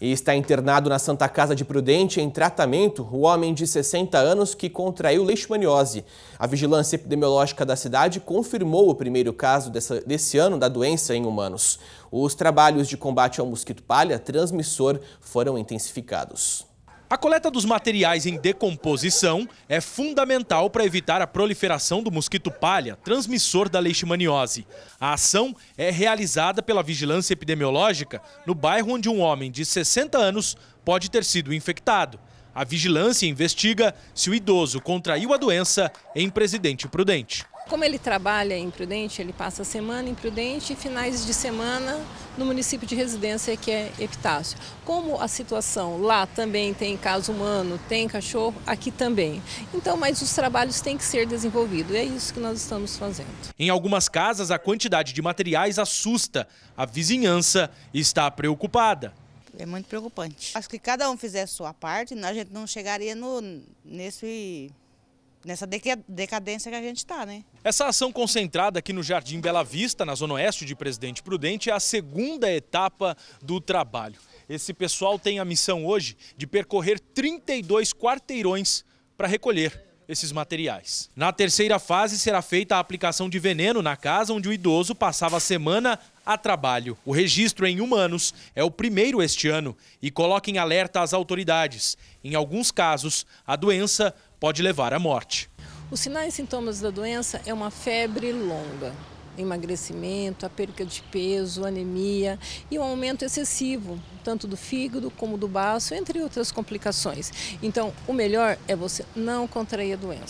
E está internado na Santa Casa de Prudente em tratamento o homem de 60 anos que contraiu leishmaniose. A vigilância epidemiológica da cidade confirmou o primeiro caso dessa, desse ano da doença em humanos. Os trabalhos de combate ao mosquito palha transmissor foram intensificados. A coleta dos materiais em decomposição é fundamental para evitar a proliferação do mosquito palha, transmissor da leishmaniose. A ação é realizada pela vigilância epidemiológica no bairro onde um homem de 60 anos pode ter sido infectado. A vigilância investiga se o idoso contraiu a doença em Presidente Prudente. Como ele trabalha em Prudente, ele passa a semana em Prudente e finais de semana no município de residência, que é Epitácio. Como a situação lá também tem caso humano, tem cachorro, aqui também. Então, mas os trabalhos têm que ser desenvolvidos e é isso que nós estamos fazendo. Em algumas casas, a quantidade de materiais assusta. A vizinhança está preocupada. É muito preocupante. Acho que cada um a sua parte, a gente não chegaria no, nesse nessa decadência que a gente está, né? Essa ação concentrada aqui no Jardim Bela Vista, na zona oeste de Presidente Prudente, é a segunda etapa do trabalho. Esse pessoal tem a missão hoje de percorrer 32 quarteirões para recolher esses materiais. Na terceira fase será feita a aplicação de veneno na casa onde o idoso passava a semana a trabalho. O registro em humanos é o primeiro este ano e coloca em alerta as autoridades. Em alguns casos, a doença pode levar à morte. Os sinais e sintomas da doença é uma febre longa emagrecimento, a perca de peso, anemia e um aumento excessivo, tanto do fígado como do baço, entre outras complicações. Então, o melhor é você não contrair a doença.